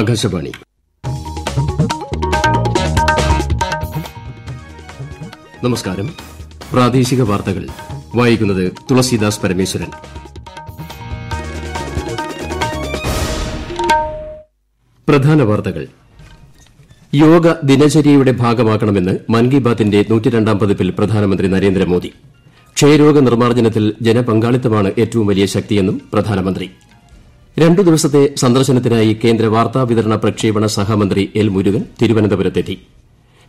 ആകാശവാണി നമസ്കാരം പ്രാദേശിക വാർത്തകൾ വായിക്കുന്നത് തുളസീദാസ് പരമേശ്വരൻ പ്രധാന വാർത്തകൾ യോഗ ദിനചര്യയുടെ ഭാഗമാക്കണമെന്ന് മൻ കി ബാത്തിന്റെ നൂറ്റിരണ്ടാം പതിപ്പിൽ പ്രധാനമന്ത്രി നരേന്ദ്രമോദി ക്ഷയരോഗ നിർമ്മാർജ്ജനത്തിൽ ജനപങ്കാളിത്തമാണ് ഏറ്റവും വലിയ ശക്തിയെന്നും പ്രധാനമന്ത്രി രണ്ടു ദിവസത്തെ സന്ദർശനത്തിനായി കേന്ദ്ര വാർത്താ വിതരണ പ്രക്ഷേപണ സഹമന്ത്രി എൽ മുരുകൻ തിരുവനന്തപുരത്തെത്തി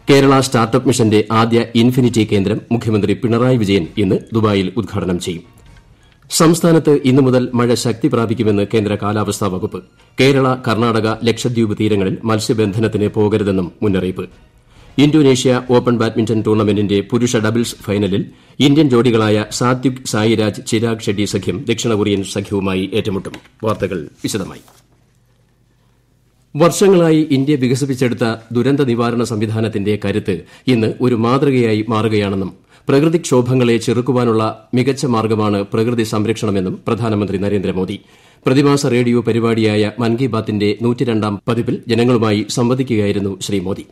കേരള സ്റ്റാർട്ടപ്പ് മിഷന്റെ ആദ്യ ഇൻഫിനിറ്റി കേന്ദ്രം മുഖ്യമന്ത്രി പിണറായി വിജയൻ ഇന്ന് ദുബായിൽ ഉദ്ഘാടനം ചെയ്യും സംസ്ഥാനത്ത് ഇന്നു മുതൽ മഴ ശക്തി പ്രാപിക്കുമെന്ന് കേന്ദ്ര കാലാവസ്ഥാ വകുപ്പ് കേരള കർണാടക ലക്ഷദ്വീപ് തീരങ്ങളിൽ മത്സ്യബന്ധനത്തിന് പോകരുതെന്നും മുന്നറിയിപ്പ് ഇന്തോനേഷ്യ ഓപ്പൺ ബാഡ്മിന്റൺ ടൂർണമെന്റിന്റെ പുരുഷ ഡബിൾസ് ഫൈനലിൽ ഇന്ത്യൻ ജോഡികളായ സാത്വിക് സായിരാജ് ചിരാഗ് ഷെട്ടി സഖ്യം ദക്ഷിണ കൊറിയൻ സഖ്യവുമായി ഏറ്റുമുട്ടും വാർത്തകൾ വിശദമായി വർഷങ്ങളായി ഇന്ത്യ വികസിപ്പിച്ചെടുത്ത ദുരന്ത നിവാരണ സംവിധാനത്തിന്റെ കരുത്ത് ഇന്ന് ഒരു മാതൃകയായി മാറുകയാണെന്നും പ്രകൃതിക്ഷോഭങ്ങളെ ചെറുക്കുവാനുള്ള മികച്ച മാർഗ്ഗമാണ് പ്രകൃതി സംരക്ഷണമെന്നും പ്രധാനമന്ത്രി നരേന്ദ്രമോദി പ്രതിമാസ റേഡിയോ പരിപാടിയായ മൻ കി ബാത്തിന്റെ പതിപ്പിൽ ജനങ്ങളുമായി സംവദിക്കുകയായിരുന്നു ശ്രീ മോദി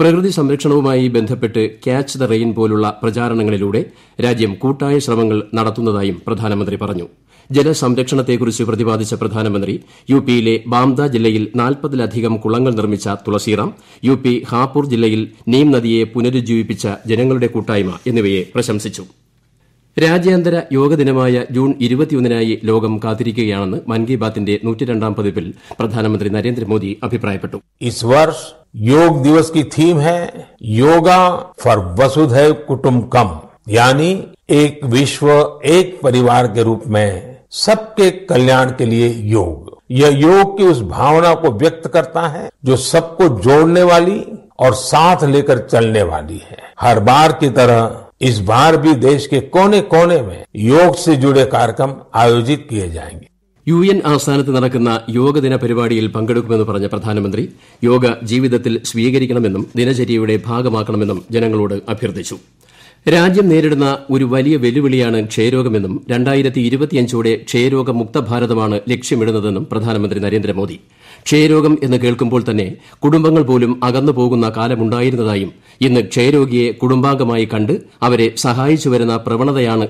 പ്രകൃതി സംരക്ഷണവുമായി ബന്ധപ്പെട്ട് ക്യാച്ച് ദ റെയിൻ പോലുള്ള പ്രചാരണങ്ങളിലൂടെ രാജ്യം കൂട്ടായ ശ്രമങ്ങൾ നടത്തുന്നതായും പ്രധാനമന്ത്രി പറഞ്ഞു ജലസംരക്ഷണത്തെക്കുറിച്ച് പ്രതിപാദിച്ച പ്രധാനമന്ത്രി യുപിയിലെ ബാംദ ജില്ലയിൽ നാൽപ്പതിലധികം കുളങ്ങൾ നിർമ്മിച്ച യു യുപി ഹാപൂർ ജില്ലയിൽ നീം നദിയെ പുനരുജ്ജീവിപ്പിച്ച ജനങ്ങളുടെ കൂട്ടായ്മ എന്നിവയെ പ്രശംസിച്ചു ராஜேந்திர யோக தினമായ ജൂൺ 21 നായി ലോകം കാത്തിരിക്കയാണെന്ന് മൻഗി ബാത്തിന്റെ 102ാം പതിപ്പിൽ പ്രധാനമന്ത്രി നരേന്ദ്ര മോദി അഭിപ്രായപ്പെട്ടു ഈ വർഷ യോഗ ദിവസത്തിൻ്റെ തീം ആണ് യോഗാ ഫോർ വസുധൈ કુટુંകം यानी एक विश्व एक परिवार के रूप में सबके कल्याण के लिए योग यह योग की उस भावना को व्यक्त करता है जो सबको जोड़ने वाली और साथ लेकर चलने वाली है हर बार की तरह इस बार भी देश के कोने कोने में योग से जुड़े कार्यक्रम आयोजित किए जाएंगे യു എൻ ആസ്ഥാനത്ത് നടക്കുന്ന ദിന പരിപാടിയിൽ പങ്കെടുക്കുമെന്ന് പറഞ്ഞ പ്രധാനമന്ത്രി യോഗ ജീവിതത്തിൽ സ്വീകരിക്കണമെന്നും ദിനചര്യയുടെ ഭാഗമാക്കണമെന്നും ജനങ്ങളോട് അഭ്യർത്ഥിച്ചു രാജ്യം നേരിടുന്ന ഒരു വലിയ വെല്ലുവിളിയാണ് ക്ഷയരോഗമെന്നും രണ്ടായിരത്തി ഇരുപത്തിയഞ്ചോടെ ക്ഷയരോഗമുക്ത ഭാരതമാണ് ലക്ഷ്യമിടുന്നതെന്നും പ്രധാനമന്ത്രി നരേന്ദ്രമോദി ക്ഷയരോഗം എന്ന് കേൾക്കുമ്പോൾ തന്നെ കുടുംബങ്ങൾ പോലും അകന്നു പോകുന്ന കാലമുണ്ടായിരുന്നതായും ഇന്ന് ക്ഷയരോഗിയെ കുടുംബാംഗമായി കണ്ട് അവരെ സഹായിച്ചുവരുന്ന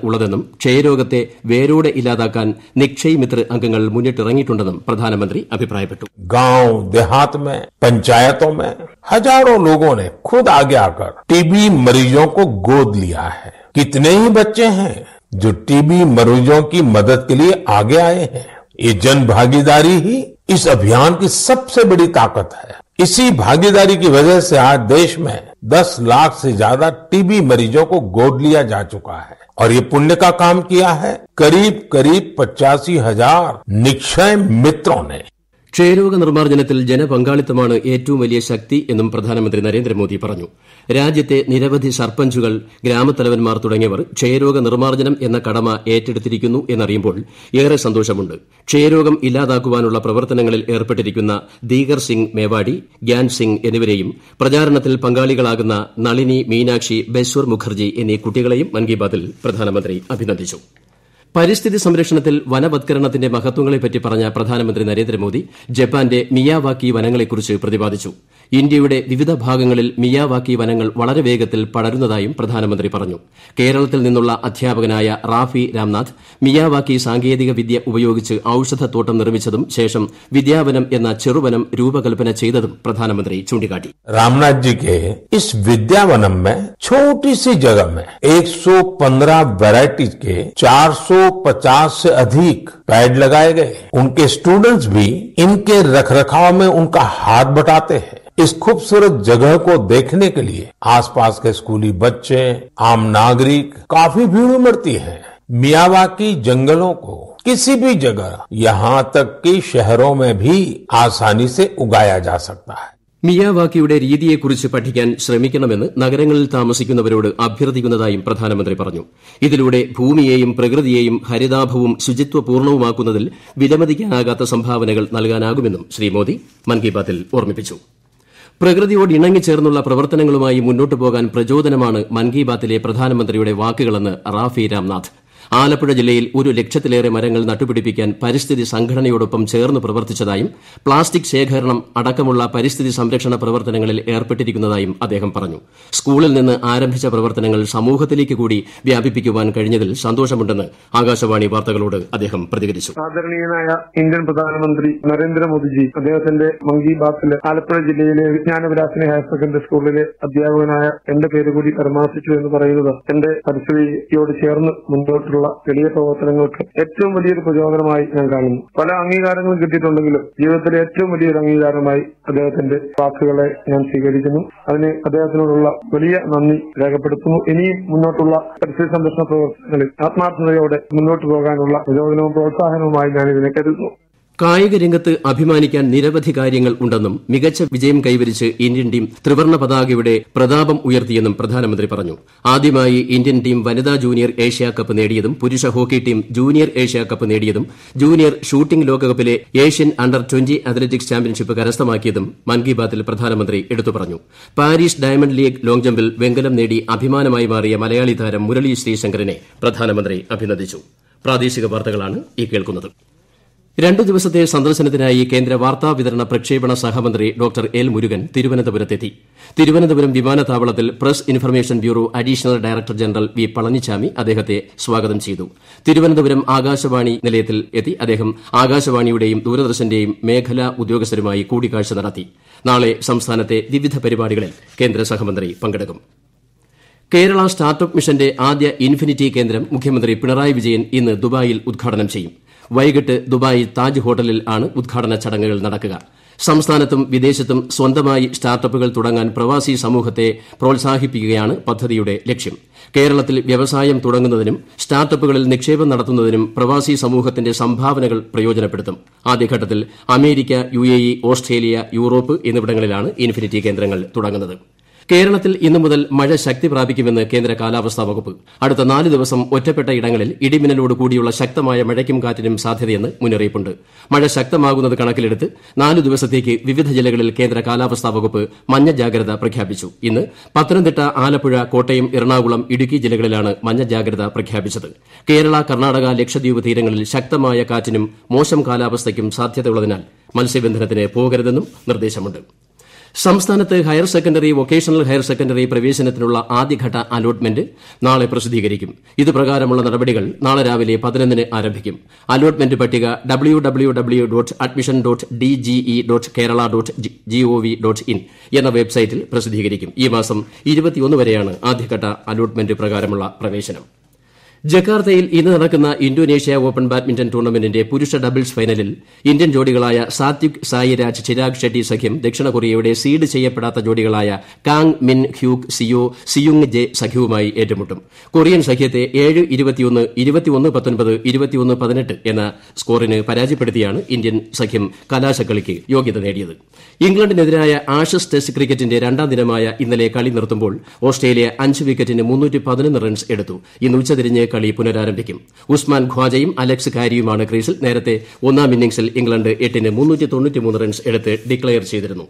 ഉള്ളതെന്നും ക്ഷയരോഗത്തെ വേരോടെ ഇല്ലാതാക്കാൻ നിക്ഷയ് മിത്ര അംഗങ്ങൾ മുന്നിട്ടിറങ്ങിയിട്ടുണ്ടെന്നും പ്രധാനമന്ത്രി അഭിപ്രായപ്പെട്ടു ഗാവ് ദേഹാത് മേ പഞ്ചായത്തോ മരീജോ കോ ഗോദ് ലിയാ ഹൈ കിത്നേ ബച്ചേ जो टीबी मरीजों की मदद के लिए आगे आए हैं ये जन भागीदारी ही इस अभियान की सबसे बड़ी ताकत है इसी भागीदारी की वजह से आज देश में 10 लाख से ज्यादा टीबी मरीजों को गोद लिया जा चुका है और ये पुण्य का काम किया है करीब करीब पचासी हजार निक्षय मित्रों ने ക്ഷയരോഗ നിർമ്മാർജ്ജനത്തിൽ ജനപങ്കാളിത്തമാണ് ഏറ്റവും വലിയ ശക്തി എന്നും പ്രധാനമന്ത്രി നരേന്ദ്രമോദി പറഞ്ഞു രാജ്യത്തെ നിരവധി സർപഞ്ചുകൾ ഗ്രാമത്തലവന്മാർ തുടങ്ങിയവർ ക്ഷയരോഗ നിർമ്മാർജ്ജനം എന്ന കടമ ഏറ്റെടുത്തിരിക്കുന്നു എന്നറിയുമ്പോൾ ഏറെ സന്തോഷമുണ്ട് ക്ഷയരോഗം ഇല്ലാതാക്കുവാനുള്ള പ്രവർത്തനങ്ങളിൽ ഏർപ്പെട്ടിരിക്കുന്ന ദീകർ സിംഗ് മേവാടി ഗ്യാൻ സിംഗ് എന്നിവരെയും പ്രചാരണത്തിൽ പങ്കാളികളാകുന്ന നളിനി മീനാക്ഷി ബൈസ്വർ മുഖർജി എന്നീ കുട്ടികളെയും മൻ കി ബാതിൽ പ്രധാനമന്ത്രി അഭിനന്ദിച്ചു പരിസ്ഥിതി സംരക്ഷണത്തിൽ വനവത്കരണത്തിന്റെ മഹത്വങ്ങളെപ്പറ്റി പറഞ്ഞ പ്രധാനമന്ത്രി നരേന്ദ്രമോദി ജപ്പാന്റെ മിയാവാക്കി വനങ്ങളെക്കുറിച്ച് പ്രതിപാദിച്ചു ഇന്ത്യയുടെ വിവിധ ഭാഗങ്ങളിൽ മിയാവാക്കി വനങ്ങൾ വളരെ വേഗത്തിൽ പടരുന്നതായും പ്രധാനമന്ത്രി പറഞ്ഞു കേരളത്തിൽ നിന്നുള്ള അധ്യാപകനായ റാഫി രാംനാഥ് മിയാവാക്കി സാങ്കേതിക വിദ്യ ഉപയോഗിച്ച് ഔഷധത്തോട്ടം നിർമ്മിച്ചതും ശേഷം വിദ്യാവനം എന്ന ചെറുവനം രൂപകൽപ്പന ചെയ്തതും പ്രധാനമന്ത്രി ചൂണ്ടിക്കാട്ടി രാംനാഥ് ജിക്ക് കെ ഇസ് 115 400 150 से अधिक पैड लगाए गए उनके स्टूडेंट्स भी इनके रखरखाव में उनका हाथ बटाते हैं इस खूबसूरत जगह को देखने के लिए आसपास के स्कूली बच्चे आम नागरिक काफी भीड़ उमड़ती है मियावा की जंगलों को किसी भी जगह यहाँ तक कि शहरों में भी आसानी से उगाया जा सकता है മിയാവാക്കിയുടെ രീതിയെക്കുറിച്ച് പഠിക്കാൻ ശ്രമിക്കണമെന്ന് നഗരങ്ങളിൽ താമസിക്കുന്നവരോട് അഭ്യർത്ഥിക്കുന്നതായും പ്രധാനമന്ത്രി പറഞ്ഞു ഇതിലൂടെ ഭൂമിയെയും പ്രകൃതിയെയും ഹരിതാഭവും ശുചിത്വപൂർണവുമാക്കുന്നതിൽ വിലമതിക്കാനാകാത്ത സംഭാവനകൾ നൽകാനാകുമെന്നും ശ്രീ മോദി മൻ കി ബാത്തിൽ ഓർമ്മിപ്പിച്ചു പ്രകൃതിയോടിണങ്ങിച്ചേർന്നുള്ള പ്രവർത്തനങ്ങളുമായി മുന്നോട്ടു പോകാൻ പ്രചോദനമാണ് മൻ കി ബാത്തിലെ പ്രധാനമന്ത്രിയുടെ വാക്കുകളെന്ന് റാഫി രാംനാഥ് ആലപ്പുഴ ജില്ലയിൽ ഒരു ലക്ഷത്തിലേറെ മരങ്ങൾ നട്ടുപിടിപ്പിക്കാൻ പരിസ്ഥിതി സംഘടനയോടൊപ്പം ചേർന്ന് പ്രവർത്തിച്ചതായും പ്ലാസ്റ്റിക് ശേഖരണം അടക്കമുള്ള പരിസ്ഥിതി സംരക്ഷണ പ്രവർത്തനങ്ങളിൽ ഏർപ്പെട്ടിരിക്കുന്നതായും അദ്ദേഹം പറഞ്ഞു സ്കൂളിൽ നിന്ന് ആരംഭിച്ച പ്രവർത്തനങ്ങൾ സമൂഹത്തിലേക്ക് കൂടി വ്യാപിപ്പിക്കുവാൻ കഴിഞ്ഞതിൽ സന്തോഷമുണ്ടെന്ന് ആകാശവാണി വാർത്തകളോട് അദ്ദേഹം പ്രതികരിച്ചു ആദരണീയനായ ഇന്ത്യൻ പ്രധാനമന്ത്രി നരേന്ദ്രമോദിജി അദ്ദേഹത്തിന്റെ മൻ കി ബാത്തിലെ ആലപ്പുഴ ജില്ലയിലെ വിജ്ഞാനവിലാസിനി ഹയർ സെക്കൻഡറി സ്കൂളിലെ അധ്യാപകനായ എന്റെ പേര് കൂടി പരമാർശിച്ചു എന്ന് പറയുന്നത് എന്റെ പരിസ്ഥിതിയോട് ചേർന്ന് മുന്നോട്ടുള്ള പോലുള്ള ചെറിയ പ്രവർത്തനങ്ങൾക്ക് ഏറ്റവും വലിയൊരു പ്രചോദനമായി ഞാൻ കാണുന്നു പല അംഗീകാരങ്ങളും കിട്ടിയിട്ടുണ്ടെങ്കിലും ജീവിതത്തിലെ ഏറ്റവും വലിയൊരു അംഗീകാരമായി അദ്ദേഹത്തിന്റെ വാക്കുകളെ ഞാൻ സ്വീകരിക്കുന്നു അതിന് അദ്ദേഹത്തിനോടുള്ള വലിയ നന്ദി രേഖപ്പെടുത്തുന്നു ഇനിയും മുന്നോട്ടുള്ള പരിസ്ഥിതി സംരക്ഷണ പ്രവർത്തനങ്ങളിൽ ആത്മാർത്ഥതയോടെ മുന്നോട്ട് പോകാനുള്ള പ്രചോദനവും പ്രോത്സാഹനവുമായി ഞാൻ ഇതിനെ കരുതുന്നു കായിക രംഗത്ത് അഭിമാനിക്കാൻ നിരവധി കാര്യങ്ങൾ ഉണ്ടെന്നും മികച്ച വിജയം കൈവരിച്ച് ഇന്ത്യൻ ടീം ത്രിവർണ്ണ പതാകയുടെ പ്രതാപം ഉയർത്തിയെന്നും പ്രധാനമന്ത്രി പറഞ്ഞു ആദ്യമായി ഇന്ത്യൻ ടീം വനിതാ ജൂനിയർ കപ്പ് നേടിയതും പുരുഷ ഹോക്കി ടീം ജൂനിയർ കപ്പ് നേടിയതും ജൂനിയർ ഷൂട്ടിംഗ് ലോകകപ്പിലെ Asian under twenty athletics championship കരസ്ഥമാക്കിയതും മൻ കി ബാത്തിൽ പ്രധാനമന്ത്രി പറഞ്ഞു പാരീസ് ഡയമണ്ട് ലീഗ് ലോങ് ജമ്പിൽ വെങ്കലം നേടി അഭിമാനമായി മാറിയ മലയാളി താരം മുരളി ശ്രീശങ്കറിനെ പ്രധാനമന്ത്രി അഭിനന്ദിച്ചു പ്രാദേശിക വാർത്തകളാണ് ഈ കേൾക്കുന്നത് രണ്ടു ദിവസത്തെ സന്ദർശനത്തിനായി കേന്ദ്ര വാർത്താ വിതരണ പ്രക്ഷേപണ സഹമന്ത്രി ഡോ എൽ മുരുകൻ തിരുവനന്തപുരത്തെത്തി തിരുവനന്തപുരം വിമാനത്താവളത്തിൽ press information bureau additional director general V Palaniswami അദ്ദേഹത്തെ സ്വാഗതം ചെയ്തു തിരുവനന്തപുരം ആകാശവാണി നിലയത്തിൽ എത്തി അദ്ദേഹം ആകാശവാണിയുടെയും ദൂരദർശന്റെയും മേഖലാ ഉദ്യോഗസ്ഥരുമായി കൂടിക്കാഴ്ച നടത്തി നാളെ സംസ്ഥാനത്തെ വിവിധ പരിപാടികളിൽ കേന്ദ്ര സഹമന്ത്രി പങ്കെടുക്കും കേരള സ്റ്റാർട്ടപ്പ് മിഷന്റെ ആദ്യ ഇൻഫിനിറ്റി കേന്ദ്രം മുഖ്യമന്ത്രി പിണറായി വിജയൻ ഇന്ന് ദുബായിൽ ഉദ്ഘാടനം ചെയ്യും വൈകിട്ട് ദുബായ് താജ് ഹോട്ടലിൽ ആണ് ഉദ്ഘാടന ചടങ്ങുകൾ നടക്കുക സംസ്ഥാനത്തും വിദേശത്തും സ്വന്തമായി സ്റ്റാർട്ടപ്പുകൾ തുടങ്ങാൻ പ്രവാസി സമൂഹത്തെ പ്രോത്സാഹിപ്പിക്കുകയാണ് പദ്ധതിയുടെ ലക്ഷ്യം കേരളത്തിൽ വ്യവസായം തുടങ്ങുന്നതിനും സ്റ്റാർട്ടപ്പുകളിൽ നിക്ഷേപം നടത്തുന്നതിനും പ്രവാസി സമൂഹത്തിന്റെ സംഭാവനകൾ പ്രയോജനപ്പെടുത്തും ആദ്യഘട്ടത്തിൽ അമേരിക്ക യുഎഇ ഓസ്ട്രേലിയ യൂറോപ്പ് എന്നിവിടങ്ങളിലാണ് ഇൻഫിനിറ്റി കേന്ദ്രങ്ങൾ തുടങ്ങുന്നത് കേരളത്തിൽ ഇന്നു മുതൽ മഴ ശക്തി പ്രാപിക്കുമെന്ന് കേന്ദ്ര കാലാവസ്ഥാ വകുപ്പ് അടുത്ത നാല് ദിവസം ഒറ്റപ്പെട്ട ഇടങ്ങളിൽ ഇടിമിന്നലോട് കൂടിയുള്ള ശക്തമായ മഴയ്ക്കും കാറ്റിനും സാധ്യതയെന്ന് മുന്നറിയിപ്പുണ്ട് മഴ ശക്തമാകുന്നത് കണക്കിലെടുത്ത് നാല് ദിവസത്തേക്ക് വിവിധ ജില്ലകളിൽ കേന്ദ്ര കാലാവസ്ഥാ വകുപ്പ് മഞ്ഞ ജാഗ്രത പ്രഖ്യാപിച്ചു ഇന്ന് പത്തനംതിട്ട ആലപ്പുഴ കോട്ടയം എറണാകുളം ഇടുക്കി ജില്ലകളിലാണ് മഞ്ഞ ജാഗ്രത പ്രഖ്യാപിച്ചത് കേരള കർണാടക ലക്ഷദ്വീപ് തീരങ്ങളിൽ ശക്തമായ കാറ്റിനും മോശം കാലാവസ്ഥയ്ക്കും സാധ്യതയുള്ളതിനാൽ മത്സ്യബന്ധനത്തിന് പോകരുതെന്നും നിർദ്ദേശമുണ്ട് സംസ്ഥാനത്ത് higher secondary vocational higher secondary പ്രവേശനത്തിനുള്ള ആദ്യഘട്ട അലോട്ട്മെന്റ് നാളെ പ്രസിദ്ധീകരിക്കും ഇതുപ്രകാരമുള്ള പ്രകാരമുള്ള നടപടികൾ നാളെ രാവിലെ പതിനൊന്നിന് ആരംഭിക്കും അലോട്ട്മെന്റ് പട്ടിക W W W dot admission dot D E dot Kerala dot V dot in എന്ന വെബ്സൈറ്റിൽ പ്രസിദ്ധീകരിക്കും ഈ മാസം വരെയാണ് ആദ്യഘട്ട അലോട്ട്മെന്റ് പ്രകാരമുള്ള പ്രവേശനം ജക്കാർത്തയിൽ ഇന്ന് നടക്കുന്ന ഇന്തോനേഷ്യ ഓപ്പൺ ബാഡ്മിന്റൺ ടൂർണമെന്റിന്റെ പുരുഷ ഡബിൾസ് ഫൈനലിൽ ഇന്ത്യൻ ജോഡികളായ സാത്വിക് സായിരാജ് ചിരാഗ് ഷെട്ടി സഖ്യം ദക്ഷിണ കൊറിയയുടെ സീഡ് ചെയ്യപ്പെടാത്ത ജോഡികളായ കാങ് മിൻ ഹ്യൂക് സിയോ സിയുങ് ജെ സഖ്യവുമായി ഏറ്റുമുട്ടും കൊറിയൻ സഖ്യത്തെ എന്ന സ്കോറിന് പരാജയപ്പെടുത്തിയാണ് ഇന്ത്യൻ സഖ്യം കലാശക്കളിക്ക് യോഗ്യത നേടിയത് ഇംഗ്ലണ്ടിനെതിരായ ആഷസ് ടെസ്റ്റ് ക്രിക്കറ്റിന്റെ രണ്ടാം ദിനമായ ഇന്നലെ കളി നിർത്തുമ്പോൾ ഓസ്ട്രേലിയ അഞ്ച് വിക്കറ്റിന് റൺസ് എടുത്തു ഇന്ന് ഉച്ചതിരിഞ്ഞ് കളി പുനരാരംഭിക്കും ഉസ്മാൻ ഖ്വാജയും അലക്സ് കാരിയുമാണ് ക്രീസിൽ നേരത്തെ ഒന്നാം ഇന്നിംഗ്സിൽ ഇംഗ്ലണ്ട് എട്ടിന് റൺസ് എടുത്ത് ഡിക്ലയർ ചെയ്തിരുന്നു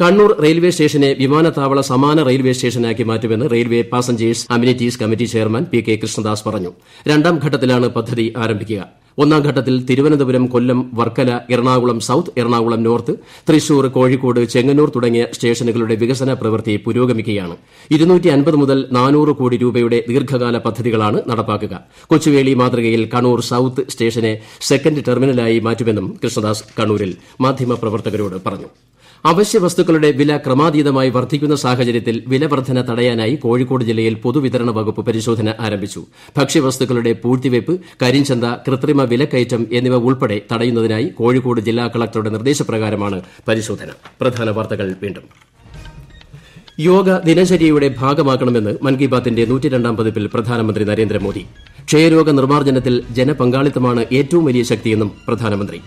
കണ്ണൂർ റെയിൽവേ സ്റ്റേഷനെ വിമാനത്താവള സമാന റെയിൽവേ സ്റ്റേഷനാക്കി മാറ്റുമെന്ന് railway passengers amenities committee chairman P K Krishnadas പറഞ്ഞു രണ്ടാം ഘട്ടത്തിലാണ് പദ്ധതി ആരംഭിക്കുക ഒന്നാം ഘട്ടത്തിൽ തിരുവനന്തപുരം കൊല്ലം വർക്കല എറണാകുളം സൌത്ത് എറണാകുളം നോർത്ത് തൃശൂർ കോഴിക്കോട് ചെങ്ങന്നൂർ തുടങ്ങിയ സ്റ്റേഷനുകളുടെ വികസന പ്രവൃത്തി പുരോഗമിക്കുകയാണ് മുതൽ കോടി രൂപയുടെ ദീർഘകാല പദ്ധതികളാണ് നടപ്പാക്കുക കൊച്ചുവേളി മാതൃകയിൽ കണ്ണൂർ സൌത്ത് സ്റ്റേഷനെ സെക്കൻഡ് ടെർമിനലായി മാറ്റുമെന്നും കൃഷ്ണദാസ് കണ്ണൂരിൽ മാധ്യമപ്രവർത്തകരോട് പറഞ്ഞു അവശ്യ വസ്തുക്കളുടെ വില ക്രമാതീതമായി വർദ്ധിക്കുന്ന സാഹചര്യത്തിൽ വിലവർദ്ധന തടയാനായി കോഴിക്കോട് ജില്ലയിൽ പൊതുവിതരണ വകുപ്പ് പരിശോധന ആരംഭിച്ചു ഭക്ഷ്യവസ്തുക്കളുടെ പൂഴ്ത്തിവയ്പ്പ് കരിഞ്ചന്ത കൃത്രിമ വിലക്കയറ്റം എന്നിവ ഉൾപ്പെടെ തടയുന്നതിനായി കോഴിക്കോട് ജില്ലാ കളക്ടറുടെ നിർദ്ദേശപ്രകാരമാണ് പരിശോധന യോഗ ദിനചര്യയുടെ ഭാഗമാക്കണമെന്ന് മൻ കി ബാത്തിന്റെ നൂറ്റിരണ്ടാം പതിപ്പിൽ പ്രധാനമന്ത്രി നരേന്ദ്രമോദി ക്ഷയരോഗ നിർമ്മാർജ്ജനത്തിൽ ജനപങ്കാളിത്തമാണ് ഏറ്റവും വലിയ ശക്തിയെന്നും പ്രധാനമന്ത്രി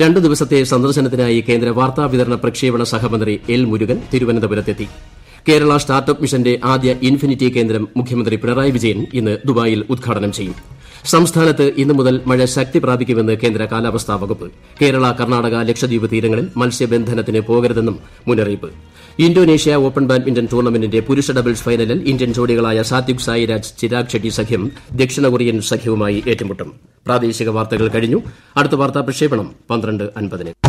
രണ്ടു ദിവസത്തെ സന്ദർശനത്തിനായി കേന്ദ്ര വാർത്താ വിതരണ പ്രക്ഷേപണ സഹമന്ത്രി എൽ മുരുകൻ തിരുവനന്തപുരത്തെത്തി കേരള സ്റ്റാർട്ടപ്പ് മിഷന്റെ ആദ്യ ഇൻഫിനിറ്റി കേന്ദ്രം മുഖ്യമന്ത്രി പിണറായി വിജയൻ ഇന്ന് ദുബായിൽ ഉദ്ഘാടനം ചെയ്യും സംസ്ഥാനത്ത് ഇന്നു മുതൽ മഴ ശക്തി പ്രാപിക്കുമെന്ന് കേന്ദ്ര കാലാവസ്ഥാ വകുപ്പ് കേരള കർണാടക ലക്ഷദ്വീപ് തീരങ്ങളിൽ മത്സ്യബന്ധനത്തിന് പോകരുതെന്നും മുന്നറിയിപ്പ് ഇന്തോനേഷ്യ ഓപ്പൺ ബാഡ്മിന്റൺ ടൂർണമെന്റിന്റെ പുരുഷ ഡബിൾസ് ഫൈനലിൽ ഇന്ത്യൻ ജോഡികളായ സാത്വിക് സായിരാജ് ചിരാഗ് ഷെട്ടി സഖ്യം ദക്ഷിണ കൊറിയൻ സഖ്യവുമായി ഏറ്റുമുട്ടും